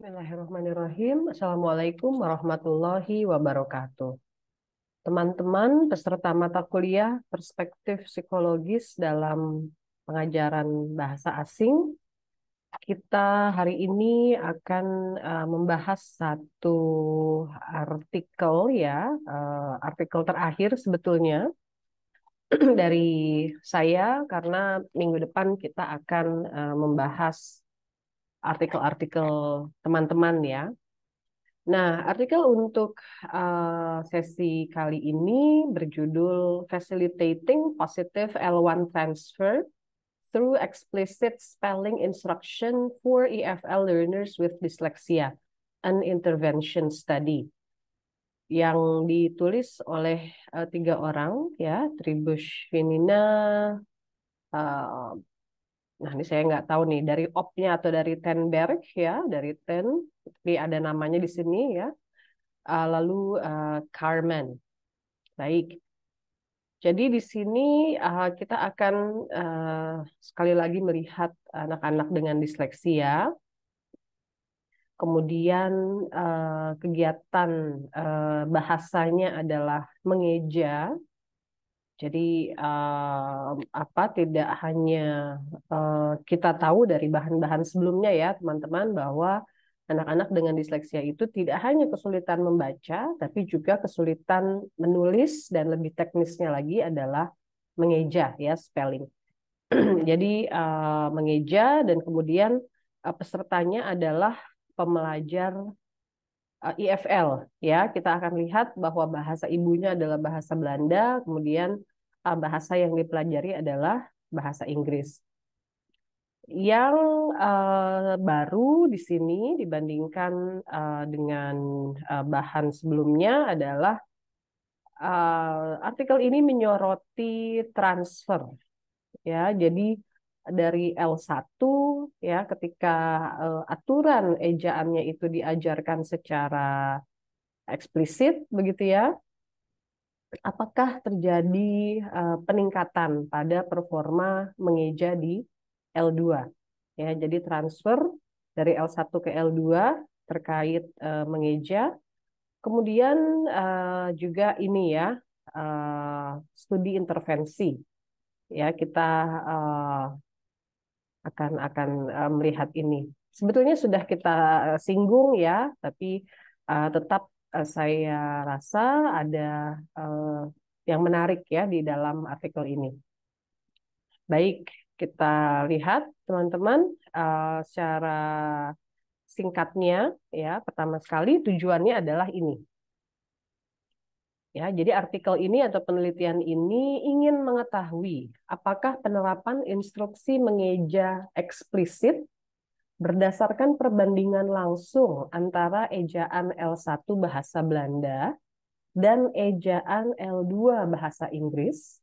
Bismillahirrahmanirrahim. Assalamualaikum warahmatullahi wabarakatuh. Teman-teman peserta mata kuliah perspektif psikologis dalam pengajaran bahasa asing, kita hari ini akan uh, membahas satu artikel ya, uh, artikel terakhir sebetulnya dari saya karena minggu depan kita akan uh, membahas artikel-artikel teman-teman ya. Nah, artikel untuk eh, sesi kali ini berjudul Facilitating Positive L1 Transfer Through Explicit Spelling Instruction for EFL Learners with Dyslexia, an Intervention Study yang ditulis oleh uh, tiga orang ya Tribus Finina, uh, eh, Nah, ini saya nggak oh. tahu nih dari opnya atau dari Tenberg ya, dari Ten. Tapi ada namanya di sini ya. Uh, lalu uh, Carmen. Baik. Jadi di sini uh, kita akan uh, sekali lagi melihat anak-anak dengan disleksia. Ya. Kemudian uh, kegiatan uh, bahasanya adalah mengeja jadi uh, apa tidak hanya uh, kita tahu dari bahan-bahan sebelumnya ya teman-teman bahwa anak-anak dengan disleksia itu tidak hanya kesulitan membaca tapi juga kesulitan menulis dan lebih teknisnya lagi adalah mengeja ya spelling. Jadi uh, mengeja dan kemudian uh, pesertanya adalah pemelajar IFL ya. Kita akan lihat bahwa bahasa ibunya adalah bahasa Belanda, kemudian uh, bahasa yang dipelajari adalah bahasa Inggris. Yang uh, baru di sini dibandingkan uh, dengan uh, bahan sebelumnya adalah uh, artikel ini menyoroti transfer. Ya, jadi dari L1 ya ketika uh, aturan ejaannya itu diajarkan secara eksplisit begitu ya apakah terjadi uh, peningkatan pada performa mengeja di L2. Ya, jadi transfer dari L1 ke L2 terkait uh, mengeja. Kemudian uh, juga ini ya, uh, studi intervensi. Ya, kita uh, akan akan uh, melihat ini. Sebetulnya sudah kita singgung ya, tapi uh, tetap Eh, saya rasa ada eh, yang menarik ya di dalam artikel ini. Baik, kita lihat teman-teman eh, secara singkatnya ya. Pertama sekali tujuannya adalah ini. Ya, jadi artikel ini atau penelitian ini ingin mengetahui apakah penerapan instruksi mengeja eksplisit Berdasarkan perbandingan langsung antara ejaan L1 bahasa Belanda dan ejaan L2 bahasa Inggris,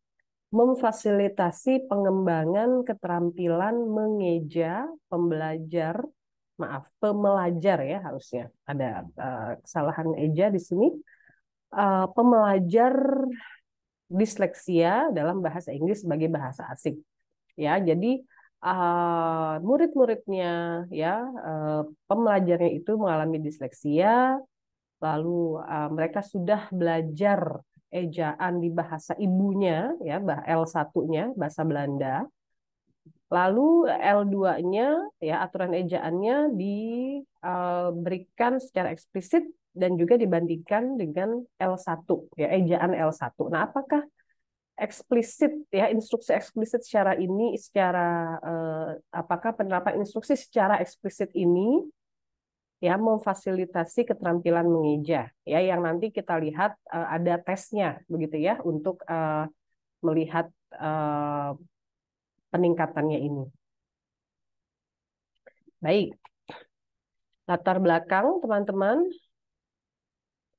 memfasilitasi pengembangan keterampilan mengeja pembelajar, maaf, pemelajar ya harusnya. Ada uh, kesalahan eja di sini. Uh, pemelajar disleksia dalam bahasa Inggris sebagai bahasa asing. Ya, jadi uh, murid-muridnya ya uh, pembelajarnya itu mengalami disleksia lalu uh, mereka sudah belajar ejaan di bahasa ibunya ya L1-nya bahasa Belanda lalu L2-nya ya aturan ejaannya diberikan eh, secara eksplisit dan juga dibandingkan dengan L1 ya ejaan L1. Nah, apakah eksplisit ya instruksi eksplisit secara ini secara eh, apakah penerapan instruksi secara eksplisit ini ya memfasilitasi keterampilan mengeja ya yang nanti kita lihat eh, ada tesnya begitu ya untuk eh, melihat eh, peningkatannya ini. Baik. Latar belakang teman-teman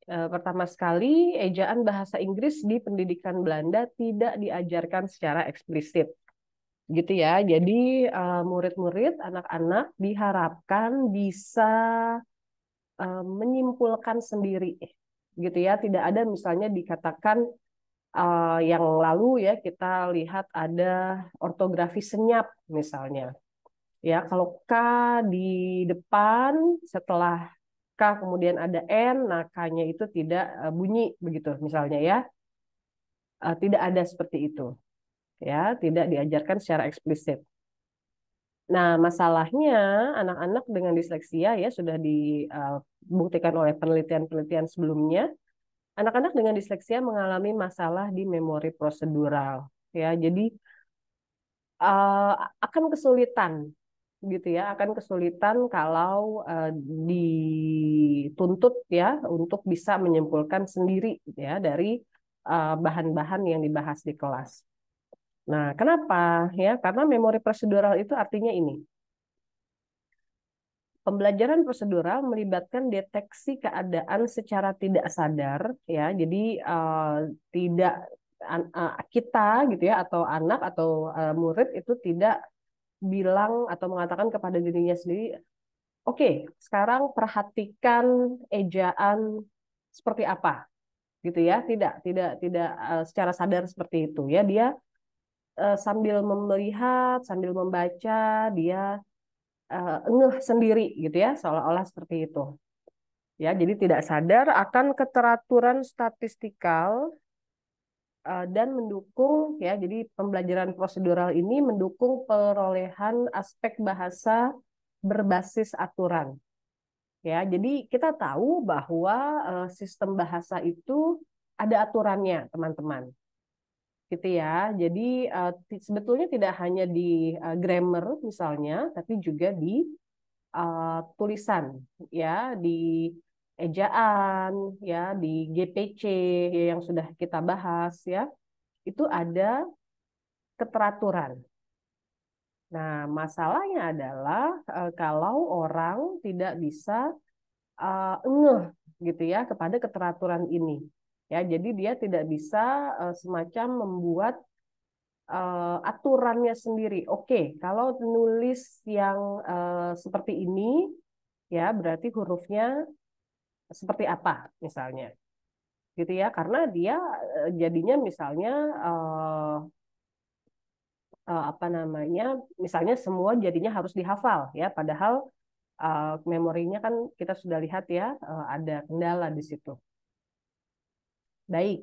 Eh, pertama sekali, ejaan bahasa Inggris di pendidikan Belanda tidak diajarkan secara eksplisit. Gitu ya. Jadi eh, murid-murid, anak-anak diharapkan bisa eh, menyimpulkan sendiri. Gitu ya, tidak ada misalnya dikatakan yang lalu ya kita lihat ada ortografi senyap misalnya. Ya, kalau K di depan setelah K kemudian ada N, nah K-nya itu tidak eh, bunyi begitu misalnya ya. Eh, tidak ada seperti itu. Ya, tidak diajarkan secara eksplisit. Nah, masalahnya anak-anak dengan disleksia ya sudah dibuktikan eh, oleh penelitian-penelitian sebelumnya, anak-anak dengan disleksia mengalami masalah di memori prosedural ya. Jadi akan kesulitan gitu ya akan kesulitan kalau uh, dituntut ya untuk bisa menyimpulkan sendiri ya dari eh, bahan-bahan uh, yang dibahas di kelas. Nah, kenapa? Ya, karena memori prosedural itu artinya ini. Pembelajaran prosedural melibatkan deteksi keadaan secara tidak sadar, ya. Jadi uh, tidak kita gitu ya atau anak atau murid itu tidak bilang atau mengatakan kepada dirinya sendiri, oke, okay, sekarang perhatikan ejaan seperti apa, gitu ya? Tidak, tidak, tidak eh, secara sadar seperti itu ya. Dia eh, sambil melihat, sambil membaca, dia uh, ngeh sendiri, gitu ya, seolah-olah seperti itu. Ya, jadi tidak sadar akan keteraturan statistikal Eh, dan mendukung ya jadi pembelajaran prosedural ini mendukung perolehan aspek bahasa berbasis aturan. Ya, jadi kita tahu bahwa eh, sistem bahasa itu ada aturannya, teman-teman. Gitu ya. Jadi eh, sebetulnya tidak hanya di grammar misalnya, tapi juga di tulisan ya, di ejaan ya di GPC yang sudah kita bahas ya itu ada keteraturan. Nah, masalahnya adalah eh, kalau orang tidak bisa e, ngeh gitu ya kepada keteraturan ini. Ya, jadi dia tidak bisa e, semacam membuat e, aturannya sendiri. Oke, kalau nulis yang e, seperti ini ya berarti hurufnya seperti apa misalnya gitu ya karena dia eh, jadinya misalnya uh, uh, apa namanya misalnya semua jadinya harus dihafal ya padahal uh, memorinya kan kita sudah lihat ya uh, ada kendala di situ baik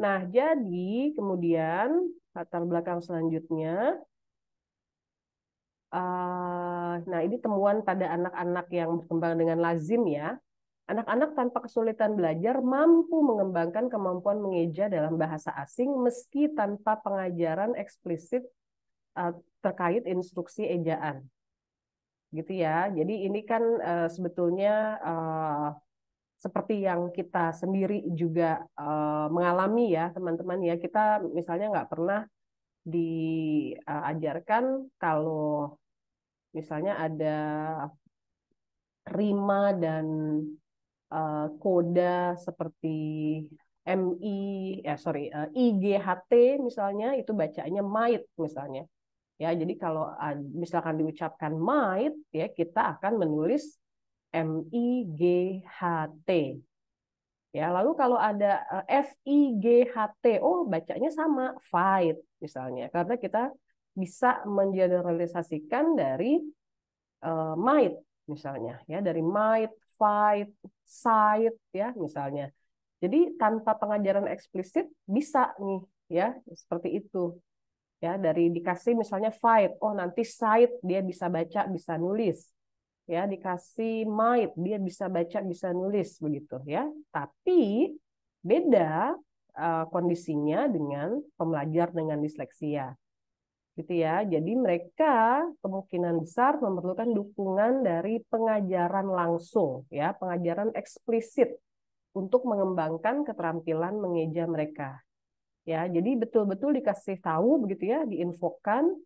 nah jadi kemudian latar belakang selanjutnya uh, nah ini temuan pada anak-anak yang berkembang dengan lazim ya Anak-anak tanpa kesulitan belajar mampu mengembangkan kemampuan mengeja dalam bahasa asing meski tanpa pengajaran eksplisit eh, terkait instruksi ejaan. Gitu ya. Jadi ini kan eh, sebetulnya eh, seperti yang kita sendiri juga mengalami ya teman-teman ya kita misalnya nggak pernah diajarkan kalau misalnya ada rima dan uh, eh, koda seperti MI ya eh, sorry uh, eh, IGHT misalnya itu bacanya might misalnya ya jadi kalau misalkan diucapkan might ya kita akan menulis M I G H T ya lalu kalau ada F I G H T oh bacanya sama fight misalnya karena kita bisa mengeneralisasikan dari uh, might misalnya ya dari might fight, sight ya misalnya. Jadi tanpa pengajaran eksplisit bisa nih ya seperti itu. Ya dari dikasih misalnya fight, oh nanti sight dia bisa baca, bisa nulis. Ya dikasih might dia bisa baca, bisa nulis begitu ya. Tapi beda uh, kondisinya dengan pembelajar dengan disleksia gitu ya. Jadi mereka kemungkinan besar memerlukan dukungan dari pengajaran langsung ya, pengajaran eksplisit untuk mengembangkan keterampilan mengeja mereka. Ya, jadi betul-betul dikasih tahu begitu ya, diinfokan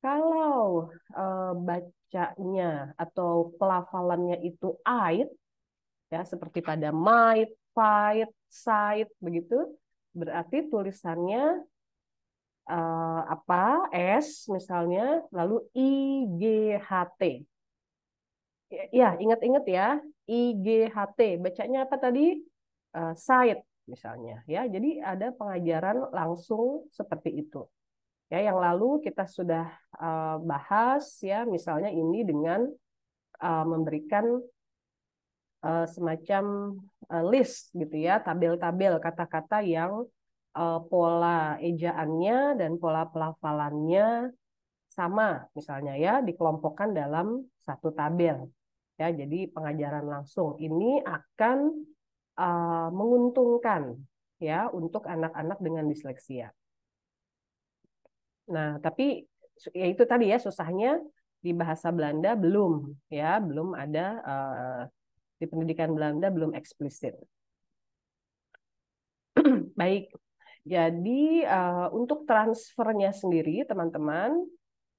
kalau e, bacanya atau pelafalannya itu ait ya seperti pada might, fight, sight begitu, berarti tulisannya uh, apa S misalnya lalu IGHT ya ingat-ingat ya IGHT bacanya apa tadi uh, eh, site misalnya ya jadi ada pengajaran langsung seperti itu ya yang lalu kita sudah uh, bahas ya misalnya ini dengan uh, memberikan semacam list gitu ya tabel-tabel kata-kata yang uh, pola ejaannya dan pola pelafalannya sama misalnya ya dikelompokkan dalam satu tabel ya jadi pengajaran langsung ini akan uh, menguntungkan ya untuk anak-anak dengan disleksia. Nah, tapi ya itu tadi ya susahnya di bahasa Belanda belum ya belum ada uh, di pendidikan Belanda belum eksplisit. Baik, jadi uh, untuk transfernya sendiri teman-teman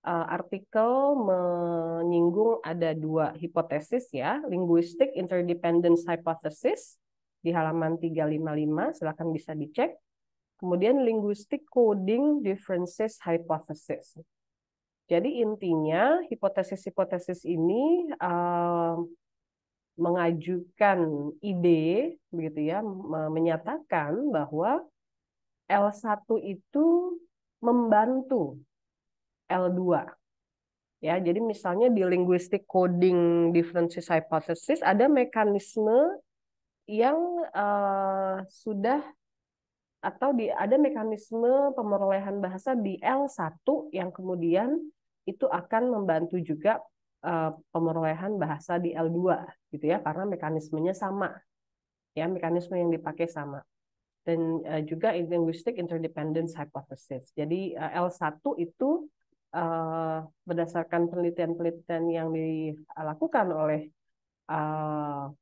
uh, artikel menyinggung ada dua hipotesis ya, linguistic interdependence hypothesis di halaman 355, silakan bisa dicek. Kemudian linguistic coding differences hypothesis. Jadi intinya hipotesis-hipotesis ini uh, mengajukan ide begitu ya, menyatakan bahwa L1 itu membantu L2. Ya, jadi misalnya di linguistic coding differences hypothesis ada mekanisme yang uh, sudah atau di ada mekanisme pemerolehan bahasa di L1 yang kemudian itu akan membantu juga uh, pemerolehan bahasa di L2 gitu ya karena mekanismenya sama. Ya, mekanisme yang dipakai sama dan uh, juga linguistic interdependence hypothesis. Jadi uh, eh, L1 itu uh, berdasarkan penelitian-penelitian yang dilakukan oleh peneliti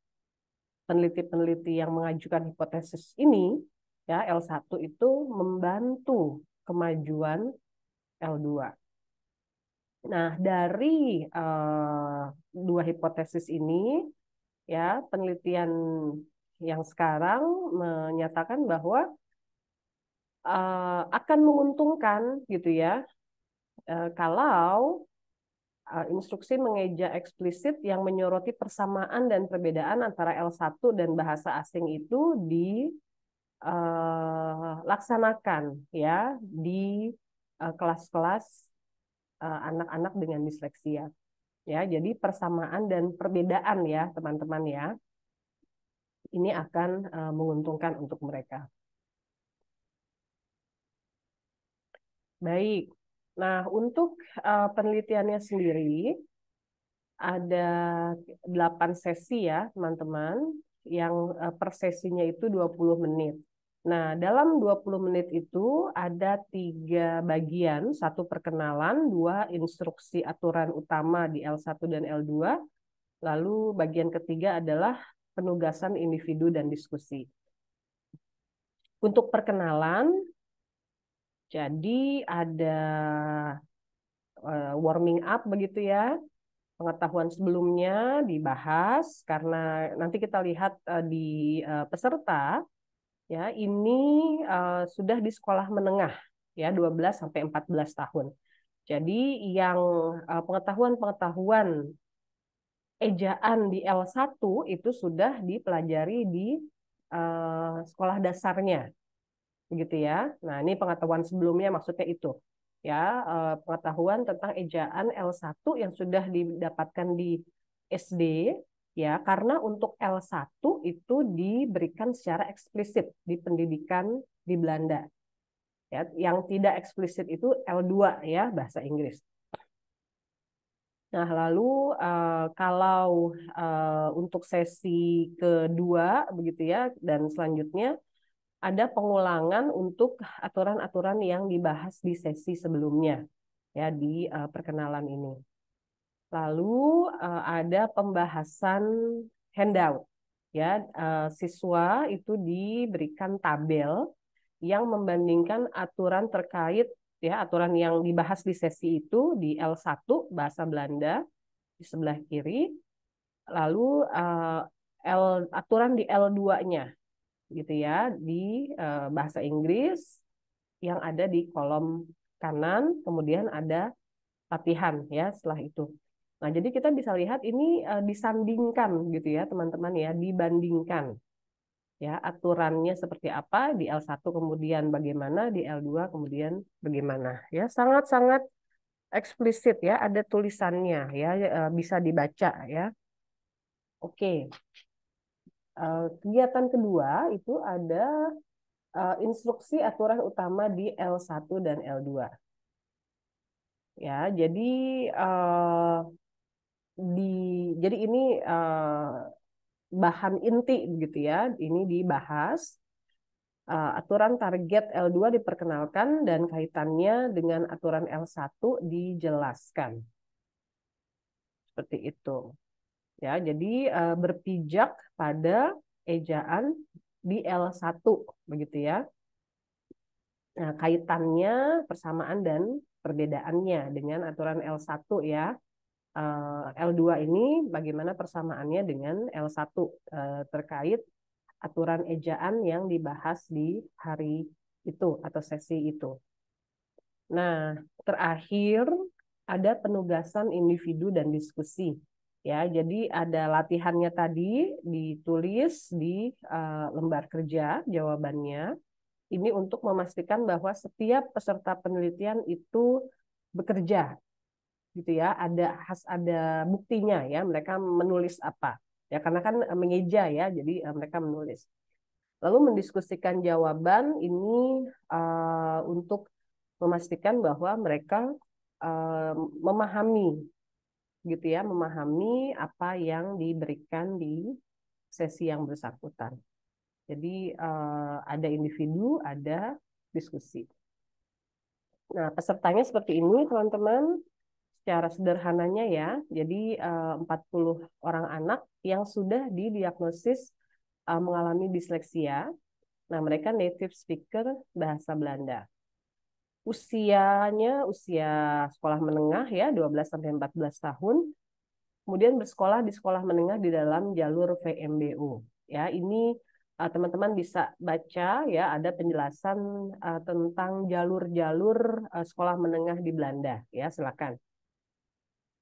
peneliti-peneliti yang mengajukan hipotesis ini, ya L1 itu membantu kemajuan L2. Nah, dari uh, dua hipotesis ini, ya penelitian yang sekarang menyatakan bahwa uh, akan menguntungkan gitu ya uh, kalau uh, instruksi mengeja eksplisit yang menyoroti persamaan dan perbedaan antara L1 dan bahasa asing itu dilaksanakan ya di kelas-kelas anak-anak dengan disleksia. Ya, jadi persamaan dan perbedaan ya, teman-teman ya ini akan eh, menguntungkan untuk mereka. Baik. Nah, untuk eh, penelitiannya sendiri ada 8 sesi ya, teman-teman, yang uh, per sesinya itu 20 menit. Nah, dalam 20 menit itu ada tiga bagian, satu perkenalan, dua instruksi aturan utama di L1 dan L2, lalu bagian ketiga adalah penugasan individu dan diskusi. Untuk perkenalan, jadi ada eh, warming up begitu ya, pengetahuan sebelumnya dibahas karena nanti kita lihat eh, di eh, peserta ya ini sudah di sekolah menengah ya 12 sampai 14 tahun. Jadi yang pengetahuan-pengetahuan ejaan di L1 itu sudah dipelajari di uh, sekolah dasarnya. Begitu ya. Nah, ini pengetahuan sebelumnya maksudnya itu. Ya, uh, pengetahuan tentang ejaan L1 yang sudah didapatkan di SD ya, karena untuk L1 itu diberikan secara eksplisit di pendidikan di Belanda. Ya, yang tidak eksplisit itu L2 ya bahasa Inggris. Nah, lalu uh, kalau uh, untuk sesi kedua begitu ya dan selanjutnya ada pengulangan untuk aturan-aturan yang dibahas di sesi sebelumnya ya di uh, perkenalan ini. Lalu uh, ada pembahasan handout ya uh, siswa itu diberikan tabel yang membandingkan aturan terkait ya aturan yang dibahas di sesi itu di L1 bahasa Belanda di sebelah kiri lalu uh, L aturan di L2-nya gitu ya di uh, bahasa Inggris yang ada di kolom kanan kemudian ada latihan ya setelah itu. Nah, jadi kita bisa lihat ini uh, disandingkan gitu ya, teman-teman ya, dibandingkan ya aturannya seperti apa di L1 kemudian bagaimana di L2 kemudian bagaimana ya sangat-sangat eksplisit ya ada tulisannya ya, ya e, bisa dibaca ya oke e, kegiatan kedua itu ada e, instruksi aturan utama di L1 dan L2 ya jadi di jadi ini bahan inti begitu ya. Ini dibahas eh, aturan target L2 diperkenalkan dan kaitannya dengan aturan L1 dijelaskan. Seperti itu. Ya, jadi eh, berpijak pada ejaan di L1 begitu ya. Nah, kaitannya persamaan dan perbedaannya dengan aturan L1 ya. Eh, L2 ini bagaimana persamaannya dengan L1 eh, terkait aturan ejaan yang dibahas di hari itu atau sesi itu. Nah, terakhir ada penugasan individu dan diskusi. Ya, jadi ada latihannya tadi ditulis di eh, lembar kerja jawabannya. Ini untuk memastikan bahwa setiap peserta penelitian itu bekerja gitu ya ada khas ada buktinya ya mereka menulis apa ya karena kan eh, mengeja ya jadi eh, mereka menulis lalu mendiskusikan jawaban ini uh, untuk memastikan bahwa mereka uh, memahami gitu ya memahami apa yang diberikan di sesi yang bersangkutan jadi uh, ada individu ada diskusi nah pesertanya seperti ini teman-teman secara sederhananya ya, jadi 40 eh, orang anak yang sudah didiagnosis eh, mengalami disleksia. Nah, mereka native speaker bahasa Belanda. Usianya usia sekolah menengah ya, 12 sampai 14 tahun. Kemudian bersekolah di sekolah menengah di dalam jalur VMBU. Ya, ini eh, teman-teman bisa baca ya ada penjelasan tentang jalur-jalur sekolah menengah di Belanda ya, silakan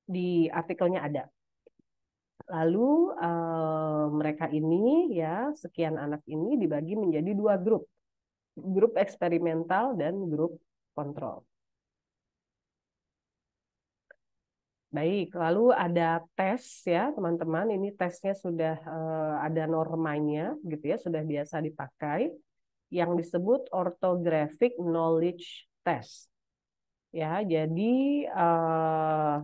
di artikelnya ada. Lalu uh, mereka ini ya sekian anak ini dibagi menjadi dua grup, grup eksperimental dan grup kontrol. Baik, lalu ada tes ya teman-teman. Ini tesnya sudah uh, ada normanya gitu ya, sudah biasa dipakai. Yang disebut orthographic knowledge test. Ya, jadi uh,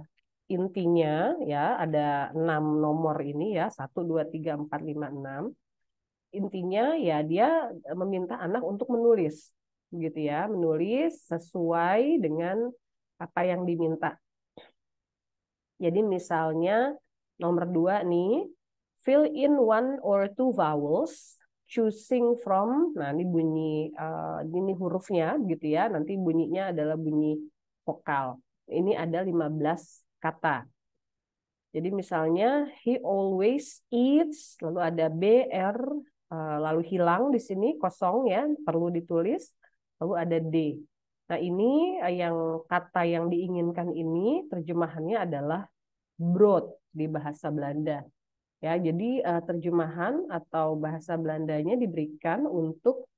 intinya ya ada enam nomor ini ya satu dua tiga empat lima enam intinya ya dia meminta anak untuk menulis gitu ya menulis sesuai dengan apa yang diminta jadi misalnya nomor dua nih fill in one or two vowels choosing from nah ini bunyi uh, ini hurufnya gitu ya nanti bunyinya adalah bunyi vokal ini ada 15 kata. Jadi misalnya he always eats, lalu ada br, eh, lalu hilang di sini kosong ya, perlu ditulis, lalu ada d. Nah ini eh, yang kata yang diinginkan ini terjemahannya adalah brood di bahasa Belanda. Ya, jadi eh, terjemahan atau bahasa Belandanya diberikan untuk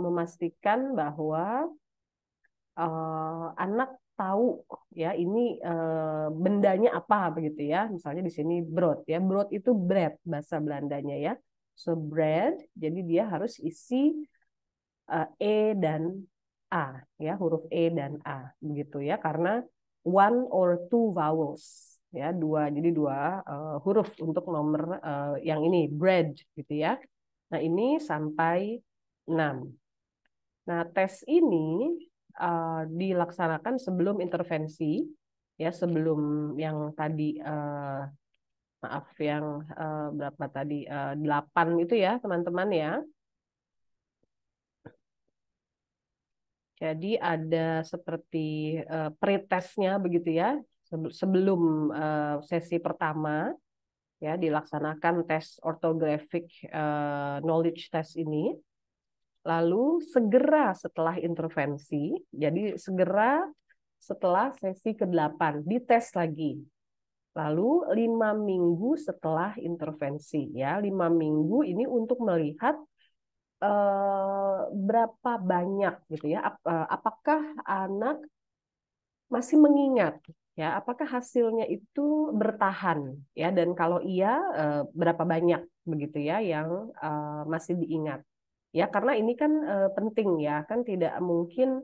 memastikan bahwa anak tahu ya ini e, bendanya apa begitu ya. Misalnya di sini brood ya. Brood itu bread bahasa Belandanya ya. So bread jadi dia harus isi e, e dan a ya, huruf e dan a begitu ya karena one or two vowels ya, dua jadi dua e, huruf untuk nomor e, yang ini bread gitu ya. Nah, ini sampai enam Nah, tes ini uh, dilaksanakan sebelum intervensi ya sebelum yang tadi uh, maaf yang uh, berapa tadi uh, itu ya teman-teman ya. Jadi ada seperti uh, pretestnya begitu ya sebelum uh, sesi pertama ya dilaksanakan tes orthographic uh, knowledge test ini Lalu segera setelah intervensi, jadi segera setelah sesi ke-8 dites lagi. Lalu lima minggu setelah intervensi ya, lima minggu ini untuk melihat eh, berapa banyak gitu ya, eh, apakah anak masih mengingat ya, apakah hasilnya itu bertahan ya dan kalau iya eh, berapa banyak begitu ya yang masih diingat ya karena ini kan uh, penting ya kan tidak mungkin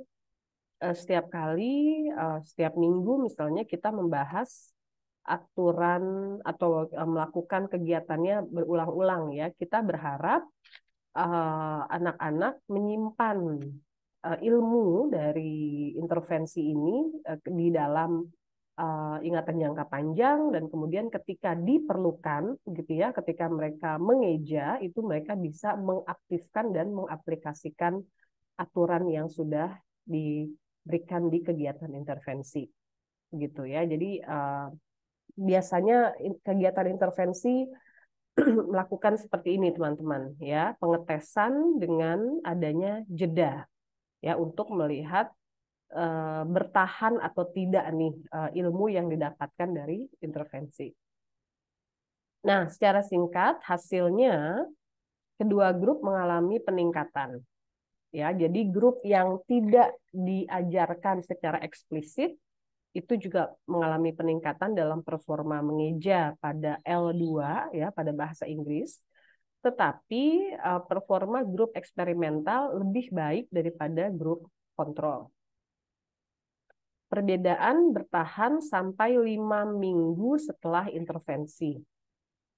uh, setiap kali uh, setiap minggu misalnya kita membahas aturan atau uh, melakukan kegiatannya berulang-ulang ya kita berharap anak-anak uh, menyimpan uh, ilmu dari intervensi ini uh, di dalam uh, ingatan jangka panjang dan kemudian ketika diperlukan gitu ya ketika mereka mengeja itu mereka bisa mengaktifkan dan mengaplikasikan aturan yang sudah diberikan di kegiatan intervensi gitu ya jadi uh, biasanya kegiatan intervensi melakukan seperti ini teman-teman ya pengetesan dengan adanya jeda ya untuk melihat Eh, bertahan atau tidak nih eh, ilmu yang didapatkan dari intervensi. Nah, secara singkat hasilnya kedua grup mengalami peningkatan. Ya, jadi grup yang tidak diajarkan secara eksplisit itu juga mengalami peningkatan dalam performa mengeja pada L2 ya pada bahasa Inggris tetapi eh, performa grup eksperimental lebih baik daripada grup kontrol perbedaan bertahan sampai lima minggu setelah intervensi.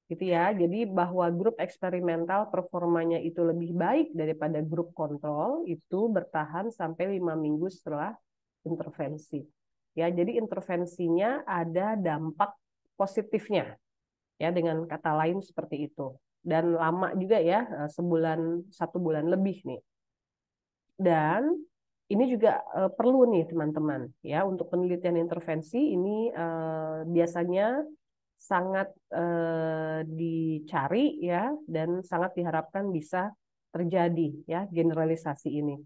Gitu ya. Jadi bahwa grup eksperimental performanya itu lebih baik daripada grup kontrol itu bertahan sampai lima minggu setelah intervensi. Ya, jadi intervensinya ada dampak positifnya. Ya, dengan kata lain seperti itu. Dan lama juga ya, eh, sebulan satu bulan lebih nih. Dan ini juga uh, perlu nih teman-teman ya untuk penelitian intervensi ini uh, biasanya sangat uh, dicari ya dan sangat diharapkan bisa terjadi ya generalisasi ini.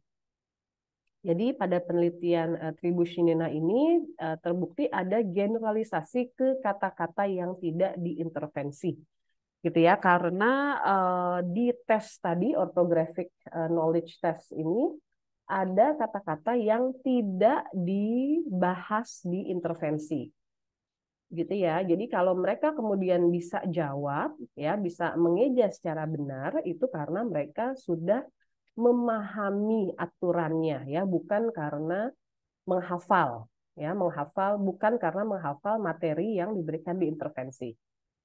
Jadi pada penelitian uh, Tribushinena ini uh, terbukti ada generalisasi ke kata-kata yang tidak diintervensi gitu ya karena uh, di tes tadi orthographic knowledge test ini ada kata-kata yang tidak dibahas di intervensi gitu ya. Jadi kalau mereka kemudian bisa jawab ya, bisa mengeja secara benar itu karena mereka sudah memahami aturannya ya, bukan karena menghafal ya, menghafal bukan karena menghafal materi yang diberikan di intervensi.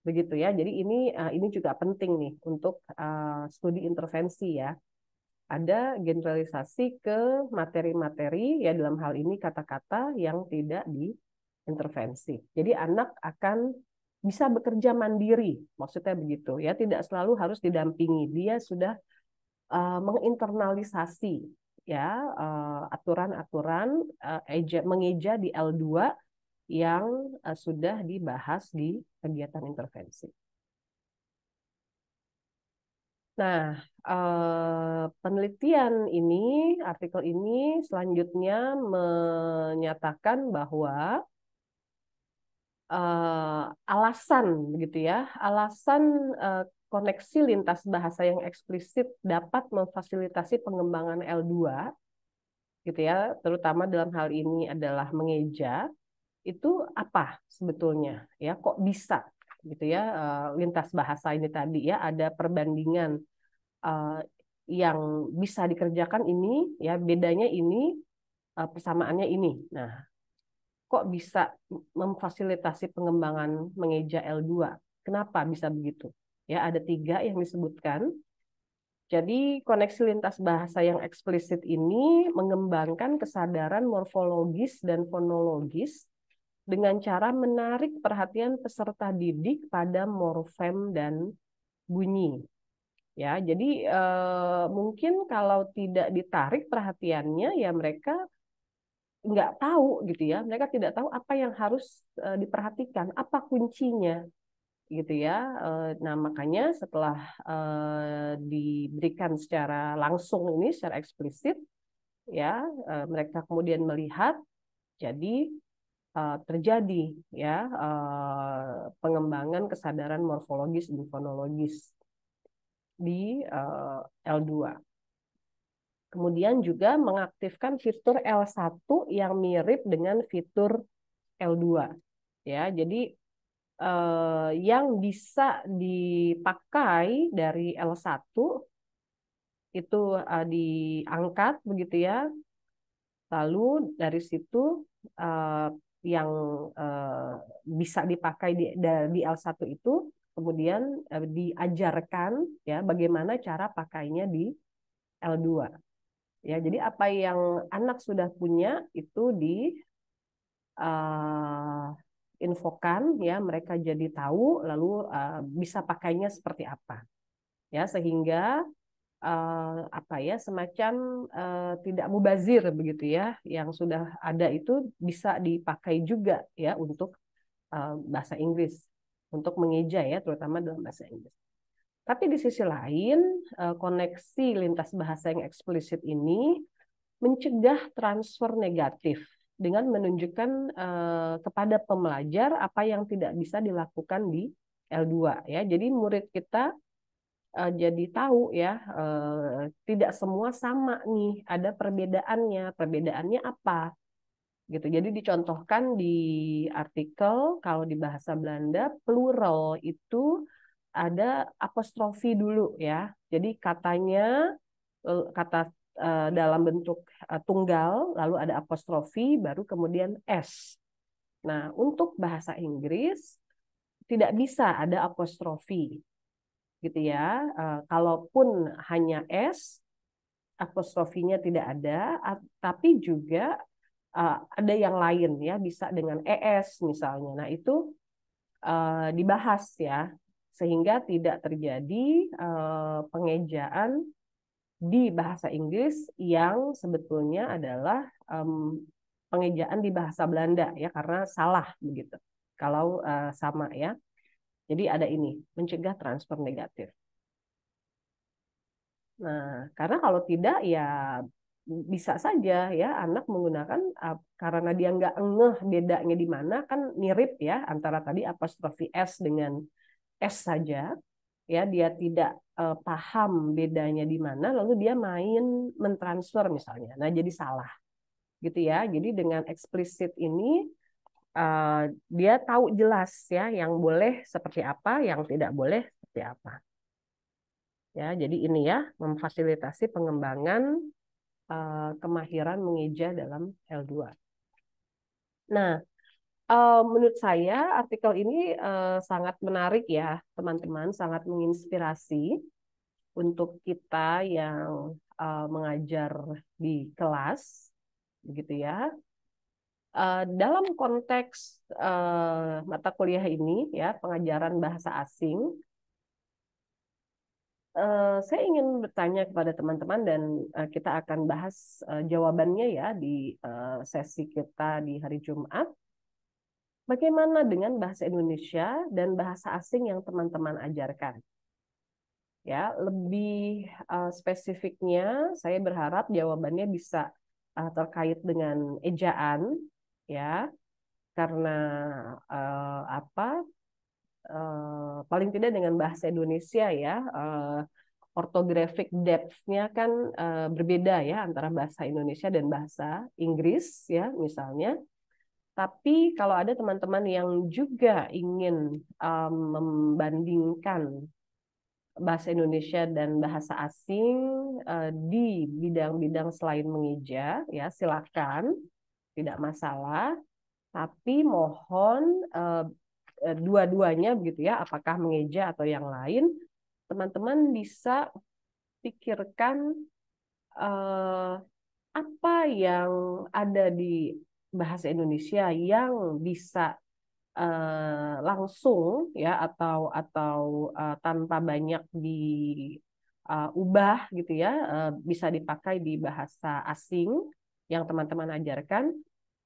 Begitu ya. Jadi ini eh, ini juga penting nih untuk eh, studi intervensi ya ada generalisasi ke materi-materi ya dalam hal ini kata-kata yang tidak diintervensi. Jadi anak akan bisa bekerja mandiri, maksudnya begitu ya, tidak selalu harus didampingi. Dia sudah uh, menginternalisasi ya eh, aturan-aturan uh, eh, aturan -aturan, mengeja di L2 yang uh, sudah dibahas di kegiatan intervensi. Nah, eh, penelitian ini, artikel ini selanjutnya menyatakan bahwa eh, alasan begitu ya, alasan eh, koneksi lintas bahasa yang eksplisit dapat memfasilitasi pengembangan L2 gitu ya, terutama dalam hal ini adalah mengeja itu apa sebetulnya ya kok bisa gitu ya eh, lintas bahasa ini tadi ya ada perbandingan eh, yang bisa dikerjakan ini ya bedanya ini eh, persamaannya ini nah kok bisa memfasilitasi pengembangan mengeja L2 kenapa bisa begitu ya ada tiga yang disebutkan jadi koneksi lintas bahasa yang eksplisit ini mengembangkan kesadaran morfologis dan fonologis dengan cara menarik perhatian peserta didik pada morfem dan bunyi. Ya, jadi eh, mungkin kalau tidak ditarik perhatiannya ya mereka nggak tahu gitu ya. Mereka tidak tahu apa yang harus eh, diperhatikan, apa kuncinya gitu ya. Eh, nah, makanya setelah eh, diberikan secara langsung ini secara eksplisit ya, eh, mereka kemudian melihat jadi uh, terjadi ya uh, pengembangan kesadaran morfologis dan fonologis di uh, eh, L2. Kemudian juga mengaktifkan fitur L1 yang mirip dengan fitur L2. Ya, jadi eh, yang bisa dipakai dari L1 itu eh, diangkat begitu ya. Lalu dari situ eh, yang eh, bisa dipakai di, di L1 itu kemudian eh, diajarkan ya bagaimana cara pakainya di L2. Ya, jadi apa yang anak sudah punya itu di uh, infokan ya mereka jadi tahu lalu uh, bisa pakainya seperti apa. Ya, sehingga uh, apa ya semacam uh, tidak mubazir begitu ya yang sudah ada itu bisa dipakai juga ya untuk uh, bahasa Inggris untuk mengeja ya terutama dalam bahasa Inggris. Tapi di sisi lain uh, koneksi lintas bahasa yang eksplisit ini mencegah transfer negatif dengan menunjukkan uh, kepada pembelajar apa yang tidak bisa dilakukan di L2 ya. Jadi murid kita uh, jadi tahu ya uh, tidak semua sama nih ada perbedaannya perbedaannya apa gitu jadi dicontohkan di artikel kalau di bahasa Belanda plural itu ada apostrofi dulu ya jadi katanya eh, kata dalam bentuk tunggal lalu ada apostrofi baru kemudian s nah untuk bahasa Inggris tidak bisa ada apostrofi gitu ya. Eh, kalaupun hanya S, apostrofinya tidak ada, tapi juga eh, ada yang lain ya, bisa dengan ES misalnya. Nah itu eh, dibahas ya, sehingga tidak terjadi pengejaan di bahasa Inggris yang sebetulnya adalah pengejaan di bahasa Belanda ya, karena salah begitu. Kalau sama ya. Jadi ada ini, mencegah transfer negatif. Nah, karena kalau tidak ya bisa saja ya anak menggunakan karena dia nggak ngeh bedanya di mana kan mirip ya antara tadi apostrofi s dengan s saja ya dia tidak uh, paham bedanya di mana lalu dia main mentransfer misalnya nah jadi salah gitu ya jadi dengan eksplisit ini Eh, dia tahu jelas ya yang boleh seperti apa, yang tidak boleh seperti apa. Ya, jadi ini ya memfasilitasi pengembangan uh, kemahiran mengeja dalam L2. Nah, uh, menurut saya artikel ini uh, sangat menarik ya, teman-teman, sangat menginspirasi untuk kita yang uh, mengajar di kelas begitu ya Eh, dalam konteks uh, mata kuliah ini ya pengajaran bahasa asing uh, saya ingin bertanya kepada teman-teman dan uh, kita akan bahas uh, jawabannya ya di uh, sesi kita di hari Jumat bagaimana dengan bahasa Indonesia dan bahasa asing yang teman-teman ajarkan ya lebih uh, spesifiknya saya berharap jawabannya bisa uh, terkait dengan ejaan ya karena uh, apa uh, paling tidak dengan bahasa Indonesia ya uh, eh, ortografik depth-nya kan uh, berbeda ya antara bahasa Indonesia dan bahasa Inggris ya misalnya tapi kalau ada teman-teman yang juga ingin um, membandingkan bahasa Indonesia dan bahasa asing uh, di bidang-bidang selain mengeja, ya silakan tidak masalah tapi mohon eh, eh, dua-duanya begitu ya apakah mengeja atau yang lain teman-teman bisa pikirkan eh, apa yang ada di bahasa Indonesia yang bisa langsung ya atau atau tanpa banyak diubah ubah gitu ya uh, bisa dipakai di bahasa asing yang teman-teman ajarkan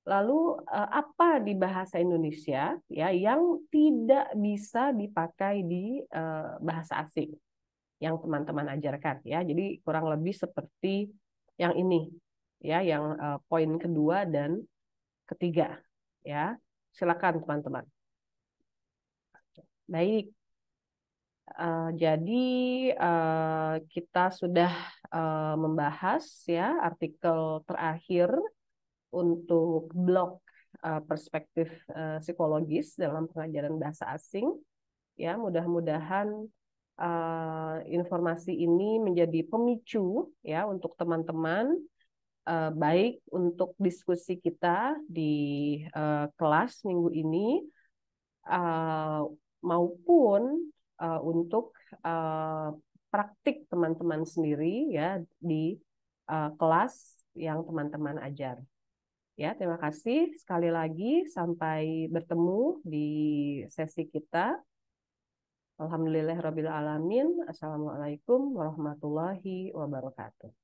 lalu eh, apa di bahasa Indonesia ya yang tidak bisa dipakai di eh, bahasa asing yang teman-teman ajarkan ya jadi kurang lebih seperti yang ini ya yang eh, poin kedua dan ketiga ya silakan teman-teman baik jadi kita sudah uh, membahas ya artikel terakhir untuk blog uh, perspektif uh, psikologis dalam pengajaran bahasa asing. Ya, mudah-mudahan uh, informasi ini menjadi pemicu ya untuk teman-teman baik untuk diskusi kita di uh, kelas minggu ini uh, maupun uh, untuk uh, praktik teman-teman sendiri ya di uh, kelas yang teman-teman ajar. Ya, terima kasih sekali lagi sampai bertemu di sesi kita. Alhamdulillah alamin. Assalamualaikum warahmatullahi wabarakatuh.